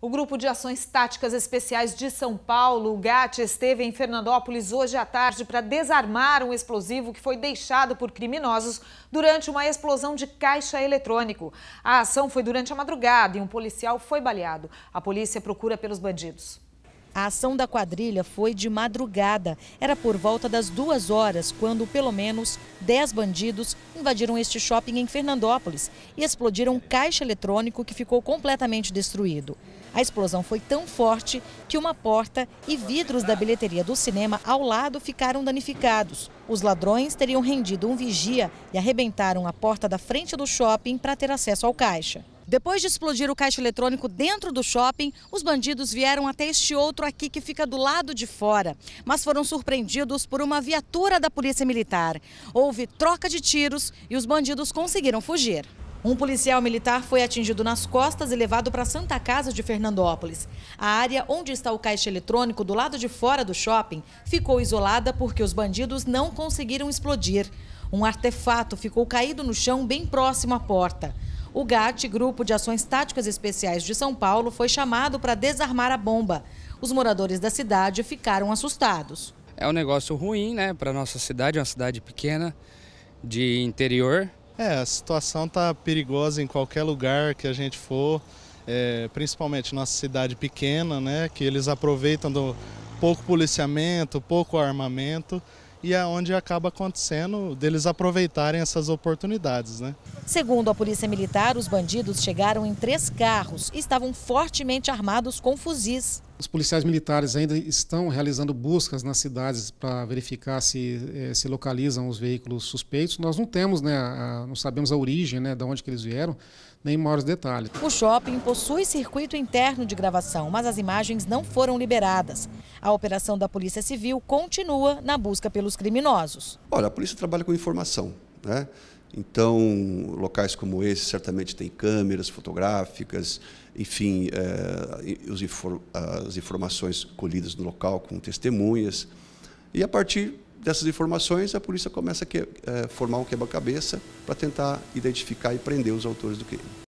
O Grupo de Ações Táticas Especiais de São Paulo, o GAT, esteve em Fernandópolis hoje à tarde para desarmar um explosivo que foi deixado por criminosos durante uma explosão de caixa eletrônico. A ação foi durante a madrugada e um policial foi baleado. A polícia procura pelos bandidos. A ação da quadrilha foi de madrugada. Era por volta das duas horas quando pelo menos dez bandidos invadiram este shopping em Fernandópolis e explodiram um caixa eletrônico que ficou completamente destruído. A explosão foi tão forte que uma porta e vidros da bilheteria do cinema ao lado ficaram danificados. Os ladrões teriam rendido um vigia e arrebentaram a porta da frente do shopping para ter acesso ao caixa. Depois de explodir o caixa eletrônico dentro do shopping, os bandidos vieram até este outro aqui que fica do lado de fora, mas foram surpreendidos por uma viatura da Polícia Militar. Houve troca de tiros e os bandidos conseguiram fugir. Um policial militar foi atingido nas costas e levado para a Santa Casa de Fernandópolis. A área onde está o caixa eletrônico do lado de fora do shopping ficou isolada porque os bandidos não conseguiram explodir. Um artefato ficou caído no chão bem próximo à porta o GAT, Grupo de Ações Táticas Especiais de São Paulo, foi chamado para desarmar a bomba. Os moradores da cidade ficaram assustados. É um negócio ruim, né, para nossa cidade, uma cidade pequena, de interior. É, a situação tá perigosa em qualquer lugar que a gente for, é, principalmente nossa cidade pequena, né, que eles aproveitam do pouco policiamento, pouco armamento e é onde acaba acontecendo deles aproveitarem essas oportunidades. Né? Segundo a Polícia Militar, os bandidos chegaram em três carros e estavam fortemente armados com fuzis. Os policiais militares ainda estão realizando buscas nas cidades para verificar se eh, se localizam os veículos suspeitos. Nós não temos, né, a, não sabemos a origem, né, de onde que eles vieram, nem maiores detalhes. O shopping possui circuito interno de gravação, mas as imagens não foram liberadas. A operação da Polícia Civil continua na busca pelos criminosos. Olha, a polícia trabalha com informação, né? Então, locais como esse certamente têm câmeras fotográficas, enfim, eh, as informações colhidas no local com testemunhas. E a partir dessas informações, a polícia começa a eh, formar um quebra-cabeça para tentar identificar e prender os autores do crime.